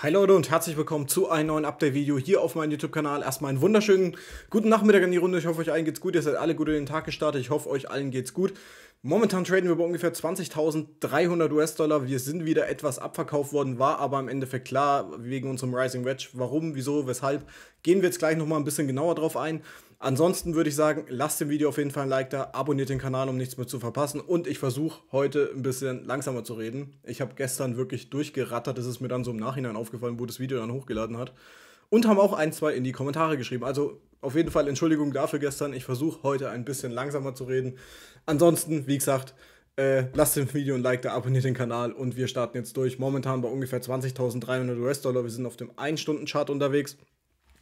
Hi Leute und herzlich willkommen zu einem neuen Update-Video hier auf meinem YouTube-Kanal. Erstmal einen wunderschönen guten Nachmittag in die Runde. Ich hoffe, euch allen geht's gut. Ihr seid alle gut in den Tag gestartet. Ich hoffe, euch allen geht's gut. Momentan traden wir bei ungefähr 20.300 US-Dollar. Wir sind wieder etwas abverkauft worden, war aber im Endeffekt klar wegen unserem Rising Wedge. Warum, wieso, weshalb? Gehen wir jetzt gleich nochmal ein bisschen genauer drauf ein. Ansonsten würde ich sagen, lasst dem Video auf jeden Fall ein Like da, abonniert den Kanal, um nichts mehr zu verpassen. Und ich versuche heute ein bisschen langsamer zu reden. Ich habe gestern wirklich durchgerattert. Es ist mir dann so im Nachhinein aufgefallen, wo das Video dann hochgeladen hat. Und haben auch ein, zwei in die Kommentare geschrieben. Also auf jeden Fall Entschuldigung dafür gestern. Ich versuche heute ein bisschen langsamer zu reden. Ansonsten, wie gesagt, äh, lasst dem Video ein Like da, abonniert den Kanal und wir starten jetzt durch. Momentan bei ungefähr 20.300 US-Dollar. Wir sind auf dem 1-Stunden-Chart unterwegs.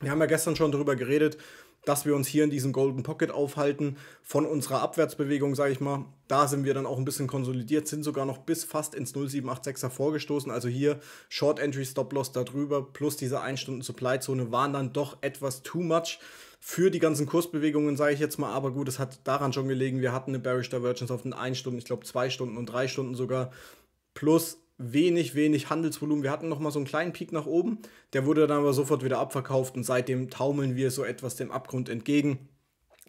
Wir haben ja gestern schon darüber geredet, dass wir uns hier in diesem Golden Pocket aufhalten von unserer Abwärtsbewegung, sage ich mal. Da sind wir dann auch ein bisschen konsolidiert, sind sogar noch bis fast ins 0786er vorgestoßen. Also hier Short Entry Stop Loss darüber plus diese 1 Stunden Supply Zone waren dann doch etwas too much für die ganzen Kursbewegungen, sage ich jetzt mal. Aber gut, es hat daran schon gelegen, wir hatten eine Bearish Divergence auf den 1 Stunden, ich glaube 2 Stunden und 3 Stunden sogar. Plus wenig, wenig Handelsvolumen. Wir hatten nochmal so einen kleinen Peak nach oben, der wurde dann aber sofort wieder abverkauft und seitdem taumeln wir so etwas dem Abgrund entgegen.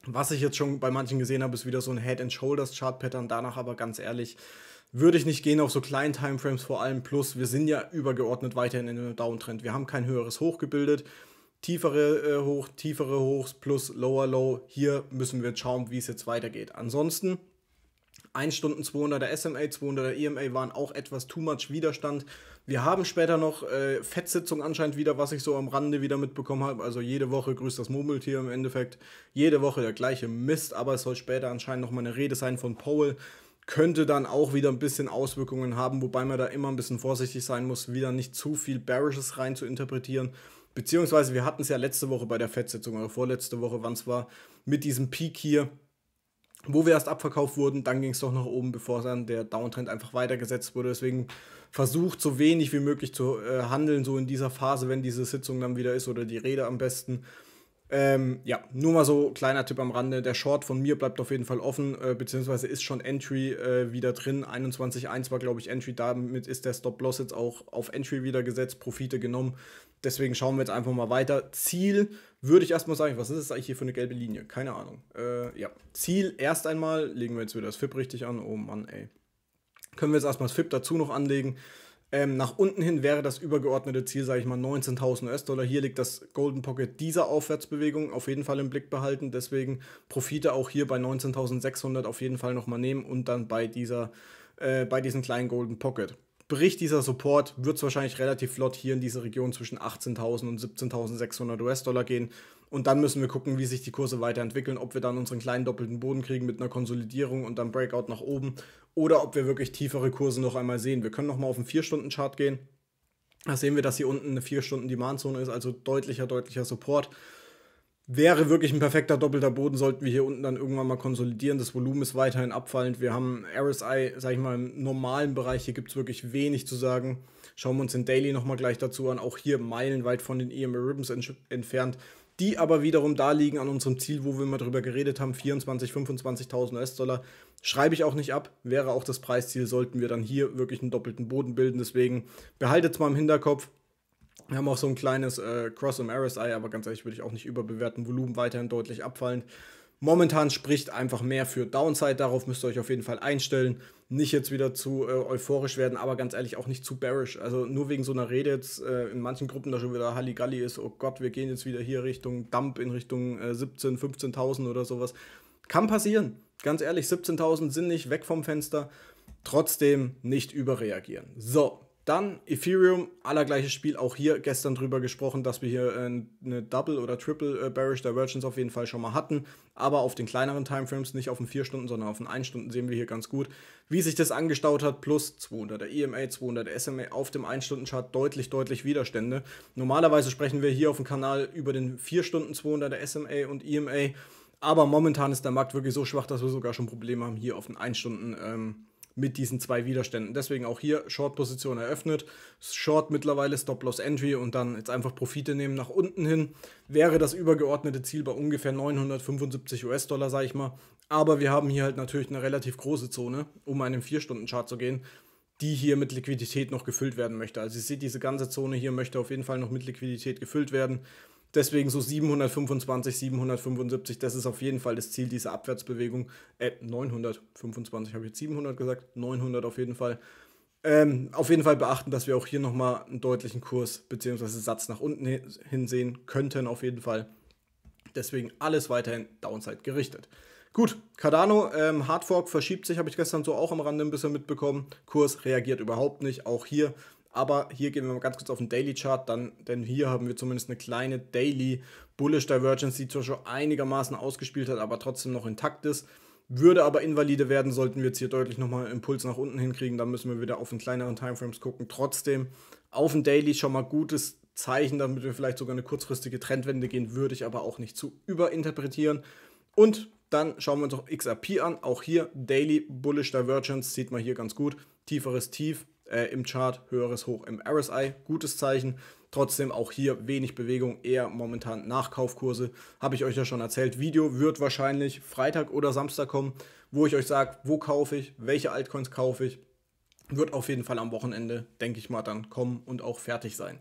Was ich jetzt schon bei manchen gesehen habe, ist wieder so ein Head-and-Shoulders-Chart-Pattern. Danach aber ganz ehrlich, würde ich nicht gehen auf so kleinen Timeframes vor allem. Plus, wir sind ja übergeordnet weiterhin in einem Downtrend. Wir haben kein höheres Hoch gebildet. Tiefere äh, Hoch, tiefere Hochs plus Lower Low. Hier müssen wir schauen, wie es jetzt weitergeht. Ansonsten 1 Stunden 200er SMA, 200er EMA waren auch etwas too much Widerstand. Wir haben später noch äh, Fettsitzung anscheinend wieder, was ich so am Rande wieder mitbekommen habe. Also jede Woche grüßt das Murmeltier im Endeffekt. Jede Woche der gleiche Mist, aber es soll später anscheinend nochmal eine Rede sein von Powell. Könnte dann auch wieder ein bisschen Auswirkungen haben, wobei man da immer ein bisschen vorsichtig sein muss, wieder nicht zu viel Bearishes rein zu interpretieren. Beziehungsweise wir hatten es ja letzte Woche bei der Fettsitzung oder also vorletzte Woche, wann es war, mit diesem Peak hier wo wir erst abverkauft wurden, dann ging es doch nach oben, bevor dann der Downtrend einfach weitergesetzt wurde. Deswegen versucht so wenig wie möglich zu äh, handeln, so in dieser Phase, wenn diese Sitzung dann wieder ist oder die Rede am besten, ähm, ja, nur mal so kleiner Tipp am Rande. Der Short von mir bleibt auf jeden Fall offen, äh, beziehungsweise ist schon Entry äh, wieder drin. 21.1 war, glaube ich, Entry. Damit ist der Stop-Loss jetzt auch auf Entry wieder gesetzt, Profite genommen. Deswegen schauen wir jetzt einfach mal weiter. Ziel würde ich erstmal sagen, was ist das eigentlich hier für eine gelbe Linie? Keine Ahnung. Äh, ja, Ziel erst einmal, legen wir jetzt wieder das FIP richtig an. Oh Mann, ey. Können wir jetzt erstmal das FIP dazu noch anlegen? Ähm, nach unten hin wäre das übergeordnete Ziel, sage ich mal, 19.000 US-Dollar. Hier liegt das Golden Pocket dieser Aufwärtsbewegung auf jeden Fall im Blick behalten. Deswegen Profite auch hier bei 19.600 auf jeden Fall nochmal nehmen und dann bei, dieser, äh, bei diesem kleinen Golden Pocket. Sprich, dieser Support wird es wahrscheinlich relativ flott hier in diese Region zwischen 18.000 und 17.600 US-Dollar gehen. Und dann müssen wir gucken, wie sich die Kurse weiterentwickeln, ob wir dann unseren kleinen doppelten Boden kriegen mit einer Konsolidierung und dann Breakout nach oben oder ob wir wirklich tiefere Kurse noch einmal sehen. Wir können nochmal auf den 4-Stunden-Chart gehen. Da sehen wir, dass hier unten eine 4-Stunden-Demand-Zone ist, also deutlicher, deutlicher Support wäre wirklich ein perfekter doppelter Boden, sollten wir hier unten dann irgendwann mal konsolidieren. Das Volumen ist weiterhin abfallend. Wir haben RSI, sag ich mal, im normalen Bereich, hier gibt es wirklich wenig zu sagen. Schauen wir uns den Daily nochmal gleich dazu an. Auch hier meilenweit von den EMA Ribbons ent entfernt. Die aber wiederum da liegen an unserem Ziel, wo wir mal drüber geredet haben, 24.000, 25.000 US-Dollar. Schreibe ich auch nicht ab, wäre auch das Preisziel, sollten wir dann hier wirklich einen doppelten Boden bilden. Deswegen behaltet es mal im Hinterkopf, wir haben auch so ein kleines äh, Cross im RSI, aber ganz ehrlich würde ich auch nicht überbewerten. Volumen weiterhin deutlich abfallend. Momentan spricht einfach mehr für Downside. Darauf müsst ihr euch auf jeden Fall einstellen. Nicht jetzt wieder zu äh, euphorisch werden, aber ganz ehrlich auch nicht zu bearish. Also nur wegen so einer Rede jetzt äh, in manchen Gruppen da schon wieder Halligalli ist. Oh Gott, wir gehen jetzt wieder hier Richtung Dump in Richtung äh, 17, 15.000 oder sowas. Kann passieren. Ganz ehrlich, 17.000 sind nicht weg vom Fenster. Trotzdem nicht überreagieren. So, dann Ethereum, allergleiches Spiel, auch hier gestern drüber gesprochen, dass wir hier äh, eine Double oder Triple äh, Bearish Divergence auf jeden Fall schon mal hatten, aber auf den kleineren Timeframes, nicht auf den 4 Stunden, sondern auf den 1 Stunden sehen wir hier ganz gut, wie sich das angestaut hat, plus 200 der EMA, 200 der SMA auf dem 1 Stunden Chart deutlich, deutlich Widerstände. Normalerweise sprechen wir hier auf dem Kanal über den 4 Stunden 200 der SMA und EMA, aber momentan ist der Markt wirklich so schwach, dass wir sogar schon Probleme haben, hier auf den 1 Stunden ähm, mit diesen zwei Widerständen. Deswegen auch hier Short-Position eröffnet. Short mittlerweile Stop-Loss-Entry und dann jetzt einfach Profite nehmen nach unten hin. Wäre das übergeordnete Ziel bei ungefähr 975 US-Dollar, sage ich mal. Aber wir haben hier halt natürlich eine relativ große Zone, um einen 4-Stunden-Chart zu gehen die hier mit Liquidität noch gefüllt werden möchte. Also ihr seht, diese ganze Zone hier möchte auf jeden Fall noch mit Liquidität gefüllt werden. Deswegen so 725, 775, das ist auf jeden Fall das Ziel dieser Abwärtsbewegung. Äh, 925 habe ich jetzt 700 gesagt, 900 auf jeden Fall. Ähm, auf jeden Fall beachten, dass wir auch hier nochmal einen deutlichen Kurs bzw. Satz nach unten hinsehen könnten, auf jeden Fall. Deswegen alles weiterhin Downside gerichtet. Gut, Cardano, ähm, Hardfork verschiebt sich, habe ich gestern so auch am Rande ein bisschen mitbekommen. Kurs reagiert überhaupt nicht. Auch hier aber hier gehen wir mal ganz kurz auf den Daily Chart, dann, denn hier haben wir zumindest eine kleine Daily Bullish Divergence, die zwar schon einigermaßen ausgespielt hat, aber trotzdem noch intakt ist. Würde aber invalide werden, sollten wir jetzt hier deutlich nochmal einen Impuls nach unten hinkriegen, dann müssen wir wieder auf den kleineren Timeframes gucken. Trotzdem auf den Daily schon mal gutes Zeichen, damit wir vielleicht sogar eine kurzfristige Trendwende gehen, würde ich aber auch nicht zu überinterpretieren. Und dann schauen wir uns auch XRP an. Auch hier Daily Bullish Divergence sieht man hier ganz gut. Tieferes Tief, äh, im Chart, höheres Hoch im RSI, gutes Zeichen. Trotzdem auch hier wenig Bewegung, eher momentan Nachkaufkurse. Habe ich euch ja schon erzählt. Video wird wahrscheinlich Freitag oder Samstag kommen, wo ich euch sage, wo kaufe ich, welche Altcoins kaufe ich. Wird auf jeden Fall am Wochenende, denke ich mal, dann kommen und auch fertig sein.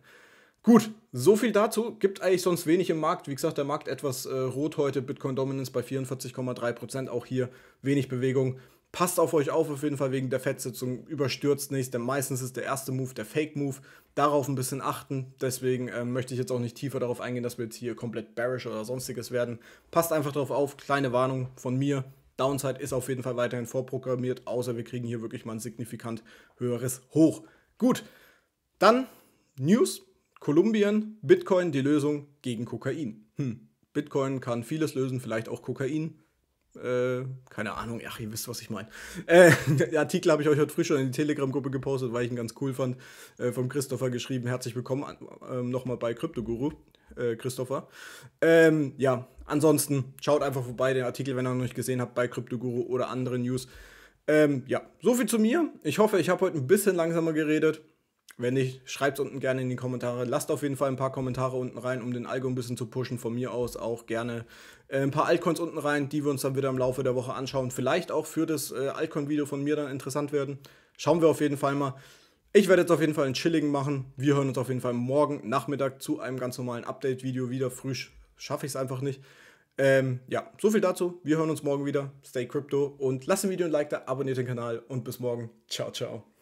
Gut, so viel dazu. Gibt eigentlich sonst wenig im Markt. Wie gesagt, der Markt etwas äh, rot heute. Bitcoin Dominance bei 44,3%. Auch hier wenig Bewegung. Passt auf euch auf auf jeden Fall wegen der Fettsitzung, überstürzt nicht, denn meistens ist der erste Move der Fake-Move. Darauf ein bisschen achten, deswegen ähm, möchte ich jetzt auch nicht tiefer darauf eingehen, dass wir jetzt hier komplett bearish oder sonstiges werden. Passt einfach darauf auf, kleine Warnung von mir, Downside ist auf jeden Fall weiterhin vorprogrammiert, außer wir kriegen hier wirklich mal ein signifikant höheres Hoch. Gut, dann News, Kolumbien, Bitcoin die Lösung gegen Kokain. Hm. Bitcoin kann vieles lösen, vielleicht auch Kokain. Äh, keine Ahnung, ach, ihr wisst, was ich meine. Äh, der Artikel habe ich euch heute früh schon in die Telegram-Gruppe gepostet, weil ich ihn ganz cool fand. Äh, vom Christopher geschrieben. Herzlich willkommen äh, nochmal bei Kryptoguru, äh, Christopher. Ähm, ja, ansonsten schaut einfach vorbei, den Artikel, wenn ihr noch nicht gesehen habt, bei Kryptoguru oder andere News. Ähm, ja, soviel zu mir. Ich hoffe, ich habe heute ein bisschen langsamer geredet. Wenn nicht, schreibt es unten gerne in die Kommentare. Lasst auf jeden Fall ein paar Kommentare unten rein, um den Algo ein bisschen zu pushen. Von mir aus auch gerne äh, ein paar Altcoins unten rein, die wir uns dann wieder im Laufe der Woche anschauen. Vielleicht auch für das äh, Altcoin-Video von mir dann interessant werden. Schauen wir auf jeden Fall mal. Ich werde jetzt auf jeden Fall einen chilligen machen. Wir hören uns auf jeden Fall morgen Nachmittag zu einem ganz normalen Update-Video wieder. Früh schaffe ich es einfach nicht. Ähm, ja, so viel dazu. Wir hören uns morgen wieder. Stay Crypto und lasst ein Video ein Like da, abonniert den Kanal und bis morgen. Ciao, ciao.